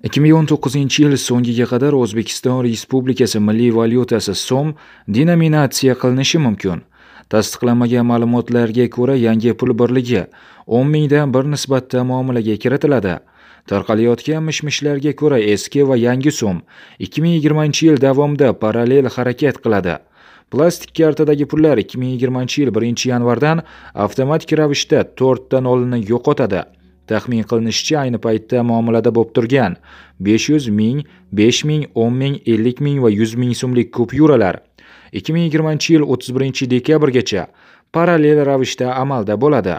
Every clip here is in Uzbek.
2019 yil so'ngiga qadar O'zbekiston Respublikasi milliy valyutasi so'm denominatsiya qilinishi mumkin. Tasdiqlanmagan ma'lumotlarga ko'ra yangi pul birligi 10 mingdan bir nisbatda muomalaga kiritiladi. Tarqalayotgan mishmishlarga ko'ra eski va yangi so'm 2020 yil davomida parallel harakat qiladi. Plastik kartadagi pullar 2020 yil 1 yanvardan avtomatik ravishda 4 ta nolni yo'qotadi. Taxmin qilinishicha, ayni paytda muomalada bo'lib turgan 500 ming, 5 ming, 10 ming, 50 ming va 100 ming so'mlik kupyuralar 2020-yil 31-dekabrgacha parallel ravishda amalda bo'ladi.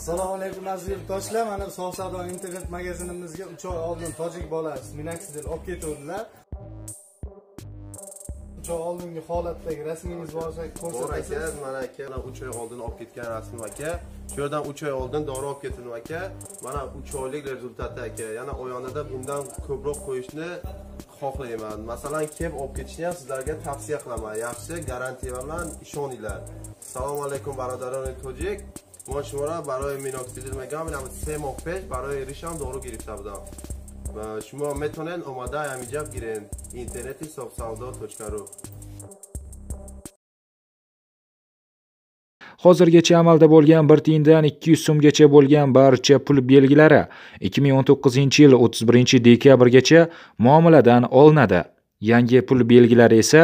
Assalomu alaykum aziz yurtdoshlar, mana Sog' savdo internet magazinimizga 3 oy oldin tojik bolasi Minaksi deb olib ketuvdilar. oldingi holatdagi rasmingiz bo'lsa ko'rsatasiz bor aka mana aka uch oy oldin olib ketgan rasmim aka shu yerdan uch oy oldin dori olib ketdim aka mana uch oylik rezultati aka yana oyonida bundan ko'proq qo'yishni xohlayman masalan kelib olib ketishni ham sizlarga tavsiya qilaman yaxshi garantiya bilan ishoninglar assalomu alaykum barodaroni tojik ما شما را برای میناکسیدیل میگم اینم سه ماه پیش برای ریشم دارو گرفته ва шумо метавонед омада ҳамиҷаб гиред интернети sobsavdo.ru hozirgacha amalda bo'lgan bir tiyindan ikki yuz so'mgacha bo'lgan barcha pul belgilari ikki ming o'n to'qqizinchi yil o'ttiz birinchi dekabrgacha muomaladan olinadi yangi pul belgilari esa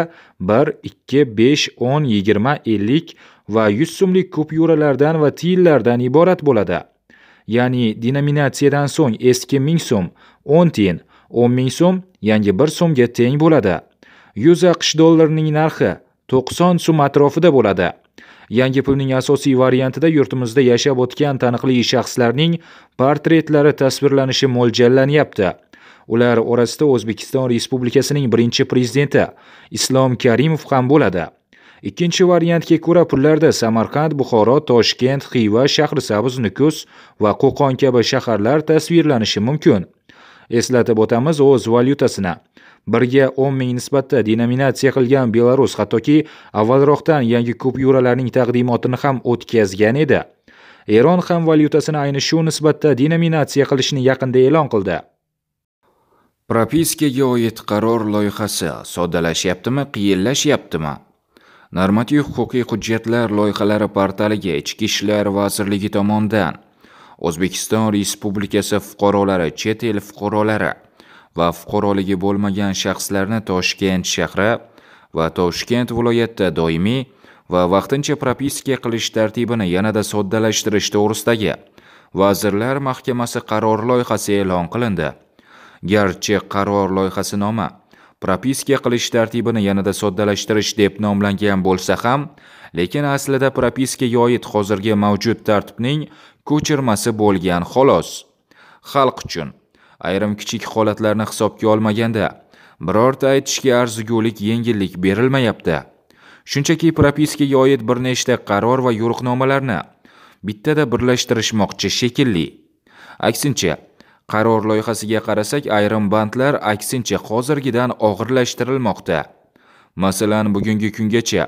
bir ikki besh o'n yigirma ellik va yuz so'mlik kupyuralardan va tiyinlardan iborat bo'ladi ya'ni denominatsiyadan so'ng eski ming so'm 10 tiyin 10 ming so'm yangi 1 so'mga teng bo'ladi. 100 AQSh dollarining narxi 90 so'm atrofida bo'ladi. Yangi pulning asosiy variantida yurtimizda yashab o'tgan taniqli shaxslarning portretlari tasvirlanishi mo'ljallanyapti. Ular orasida O'zbekiston Respublikasining birinchi prezidenti Islom Karimov ham bo'ladi. Ikkinchi variantga ko'ra pullarda Samarqand, Buxoro, Toshkent, Xiva, Shahrisabz, Nukus va Qo'qon kabi shaharlar tasvirlanishi mumkin. eslatib o'tamiz o'z valyutasini birga o'n ming nisbatda denominatsiya qilgan belarus hattoki avvalroqdan yangi kupyuralarning taqdimotini ham o'tkazgan edi eron ham valyutasini ayni shu nisbatda denominatsiya qilishni yaqinda e'lon qildi propiskaga oid qaror loyihasi soddalashyaptimi qiyinlashyaptimi normativ huquqiy hujjatlar loyihalari portaliga ichki ishlar vazirligi tomonidan O'zbekiston Respublikasi fuqarolari chet el fuqarolari va fuqaroligi bo'lmagan shaxslarni Toshkent shahri va Toshkent viloyatida doimiy va vaqtincha propiska qilish tartibini yanada soddalashtirish to'g'risidagi Vazirlar Mahkamasi qaror loyihasi e'lon qilindi. Garchi qaror loyihasi nomi propiska qilish tartibini yanada soddalashtirish deb nomlangan bo'lsa ham, lekin aslida propiska yoyit hozirgi mavjud tartibning ko'chirmasi bo'lgan xolos xalq uchun ayrim kichik holatlarni hisobga olmaganda birorta aytishga arzigulik yengillik berilmayapti shunchaki propiskaga oid bir nechta qaror va yo'riqnomalarni bittada birlashtirishmoqchi shekilli aksincha qaror loyihasiga qarasak ayrim bandlar aksincha hozirgidan og'irlashtirilmoqda masalan bugungi kungacha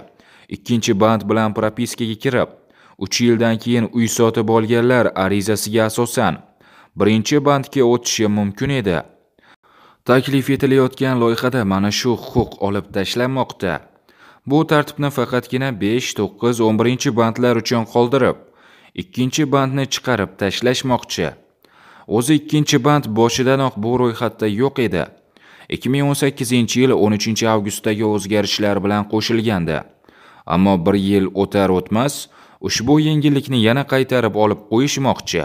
ikkinchi band bilan propiskaga kirib uch yildan keyin uy sotib olganlar arizasiga asosan birinchi bandga o'tishi mumkin edi. Taklif etilayotgan loyihada mana shu huquq olib tashlanmoqda. Bu tartibni faqatgina 5, 9, 11 bandlar uchun qoldirib, ikkinchi bandni chiqarib tashlashmoqchi. O'zi ikkinchi band boshidanoq bu ro'yxatda yo'q edi. 2018-yil 13-avgustdagi o'zgarishlar bilan qo'shilgandi. Ammo bir yil o'tar o'tmas ushbu yengillikni yana qaytarib olib qo'yishmoqchi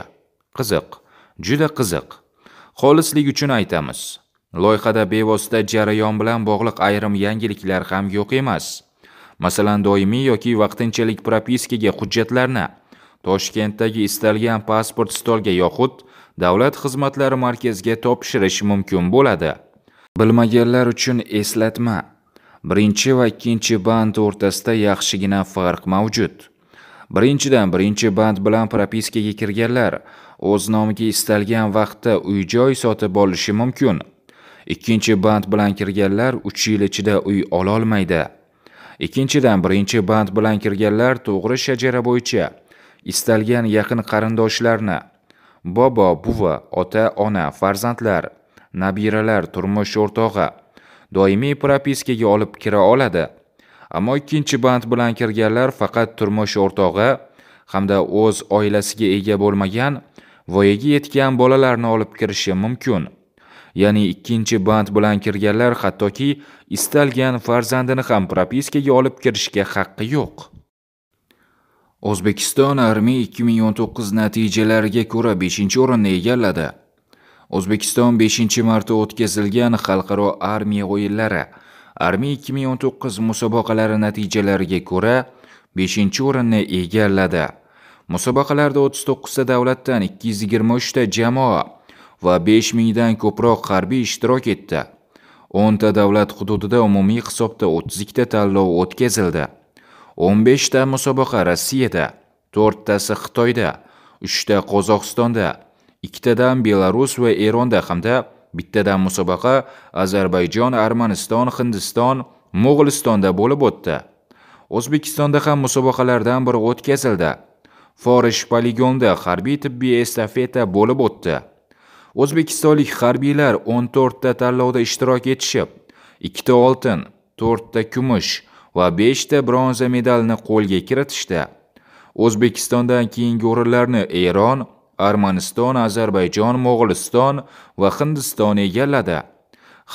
qiziq juda qiziq xolislik uchun aytamiz loyihada bevosita jarayon bilan bog'liq ayrim yangiliklar ham yo'q emas masalan doimiy yoki vaqtinchalik propiskaga hujjatlarni toshkentdagi istalgan pasport stolga yoxud davlat xizmatlari markaziga topshirish mumkin bo'ladi bilmaganlar uchun eslatma birinchi va ikkinchi band o'rtasida yaxshigina farq mavjud Birinchidan, birinchi band bilan propiskaga kirganlar o'z nomiga istalgan vaqtda uy-joy sotib olishi mumkin. Ikkinchi band bilan kirganlar 3 yil ichida uy ola olmaydi. Ikkinchidan, birinchi band bilan kirganlar to'g'ri shajara bo'yicha istalgan yaqin qarindoshlarni bobo, buva, ota, ona, farzandlar, nabiralar, turmush o'rtog'i doimiy propiskaga olib kira oladi. ammo ikkinchi band bilan kirganlar faqat turmush o'rtog'i hamda o'z oilasiga ega bo'lmagan voyaga yetgan bolalarni olib kirishi mumkin ya'ni ikkinchi band bilan kirganlar hattoki istalgan farzandini ham propiskaga olib kirishga haqqi yo'q o'zbekiston armiya 2019 natijalariga ko'ra 5 o'rinni egalladi o'zbekiston 5 marta o'tkazilgan xalqaro armiya o'yinlari armiya 2019 musobaqalari natijalariga ko'ra 5 o'rinni egalladi musobaqalarda 39 ta davlatdan 223 ta jamoa va 5000 dan ko'proq harbiy ishtirok etdi 10 ta davlat hududida umumiy hisobda 32 ta tanlov o'tkazildi 15 ta musobaqa rossiyada 4 tasi xitoyda 3 ta qozog'istonda 2 tadan belarus va eronda hamda bittadan musobaqa Ozarbayjon, Armaniston, Hindiston, Mo'g'ulistonda bo'lib o'tdi. O'zbekistonda ham musobaqalardan biri o'tkazildi. Forish poligonda harbiy tibbiy estafeta bo'lib o'tdi. O'zbekistonlik harbiylar 14 ta tanlovda ishtirok etishib, 2 ta oltin, 4 ta kumush va 5 ta bronza medalni qo'lga kiritishdi. O'zbekistondan keyingi o'rinlarni Eron, armaniston ozarbayjon mo'g'uliston va hindistonni egalladi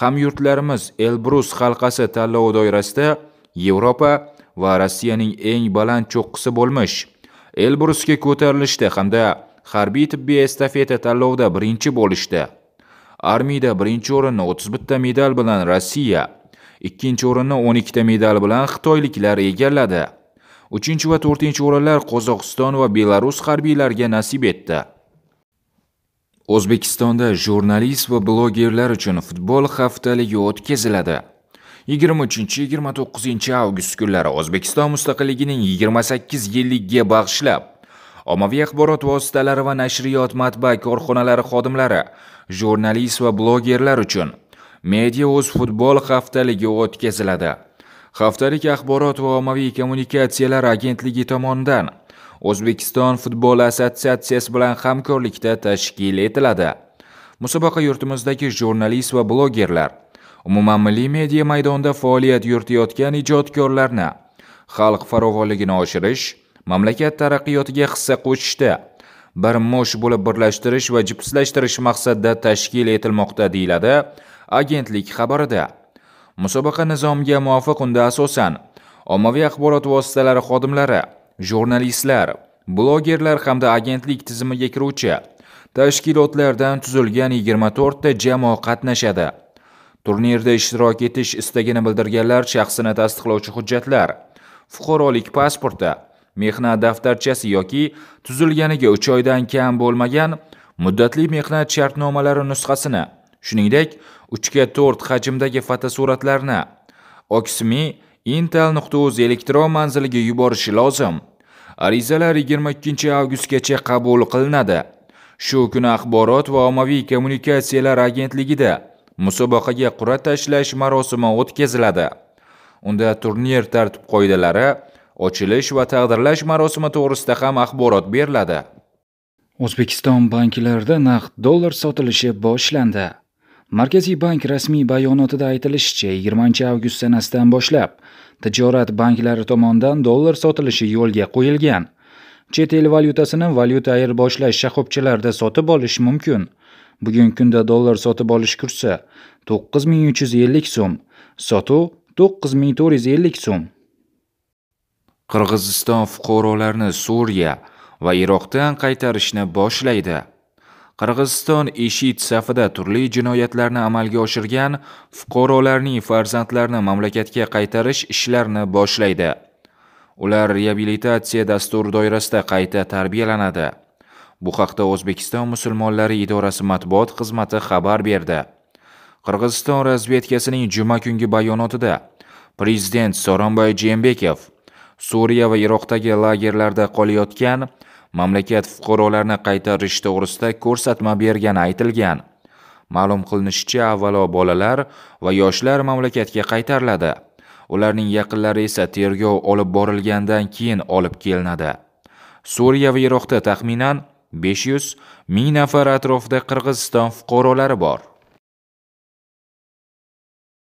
hamyurtlarimiz elbrus xalqasi tanlovi doirasida yevropa va rossiyaning eng baland cho'qqisi bo'lmish elbrusga ko'tarilishda hamda harbiy tibbiy estafeta tanlovida birinchi bo'lishdi armiyada birinchi o'rinni 31 ta medal bilan rossiya ikkinchi o'rinni 12 ta medal bilan xitoyliklar egalladi uchinchi va to'rtinchi o'rinlar qozog'iston va belarus harbiylariga nasib etdi O'zbekistonda jurnalist va blogerlar uchun futbol haftaligi o'tkaziladi. 23-29 avgust kunlari O'zbekiston mustaqilligining 28 yilligiga bag'ishlab ommaviy axborot vositalari va nashriyot matba korxonalari xodimlari, jurnalist va blogerlar uchun Media o'z futbol haftaligi o'tkaziladi. Haftalik axborot va ommaviy kommunikatsiyalar agentligi tomonidan O'zbekiston futbol assotsiatsiyasi bilan hamkorlikda tashkil etiladi. Musobaqa yurtimizdagi jurnalist va blogerlar umuman milliy media maydonida faoliyat yuritayotgan ijodkorlarni xalq farovonligini oshirish, mamlakat taraqqiyotiga hissa qo'shishda bir mosh bo'lib birlashtirish va jipslashtirish maqsadida tashkil etilmoqda deyiladi agentlik xabarida. Musobaqa nizomiga muvofiq unda asosan ommaviy axborot vositalari xodimlari jurnalistlar blogerlar hamda agentlik tizimiga kiruvchi tashkilotlardan tuzilgan 24 ta jamoa qatnashadi turnirda ishtirok etish istagini bildirganlar shaxsini tasdiqlovchi hujjatlar fuqarolik pasporti mehnat daftarchasi yoki tuzilganiga 3 oydan kam bo'lmagan muddatli mehnat shartnomalari nusxasini shuningdek 3 ga 4 hajmdagi fotosuratlarni oksmi intel.uz elektron manziliga yuborishi lozim Arizalar 22-avgustgacha qabul qilinadi. Shu kuni Axborot va ommaviy kommunikatsiyalar agentligida musobaqaga qur'a tashlash marosimi o'tkaziladi. Unda turnir tartib qoidalari, ochilish va taqdirlash marosimi to'g'risida ham axborot beriladi. O'zbekiston banklarida naqd dollar sotilishi boshlandi. Markaziy bank rasmiy bayonotida aytilishicha, 20-avgust sanasidan boshlab tijorat banklari tomonidan dollar sotilishi yo'lga qo'yilgan. Chet el valyutasini valyuta ayirboshlash shoxobchalarida sotib olish mumkin. Bugungi kunda dollar sotib olish kursi 9350 so'm, sotuv 9450 so'm. Qirg'iziston fuqarolarini Suriya va Iroqdan qaytarishni boshlaydi. Qirg'iziston IShID safida turli jinoyatlarni amalga oshirgan fuqarolarning farzandlarini mamlakatga qaytarish ishlarini boshlaydi. Ular reabilitatsiya dasturi doirasida qayta tarbiyalanadi. Bu haqda O'zbekiston musulmonlari idorasi matbuot xizmati xabar berdi. Qirg'iziston razvedkasining juma kungi bayonotida Prezident soronboy Jeenbekov Suriya va Iroqdagi lagerlarda qolayotgan mamlakat fuqarolarini qaytarish to'g'risida ko'rsatma bergani aytilgan ma'lum qilinishicha avvalo bolalar va yoshlar mamlakatga qaytariladi ularning yaqinlari esa tergov olib borilgandan keyin olib kelinadi suriya va iroqda taxminan 500 ming nafar atrofida qirg'iziston fuqarolari bor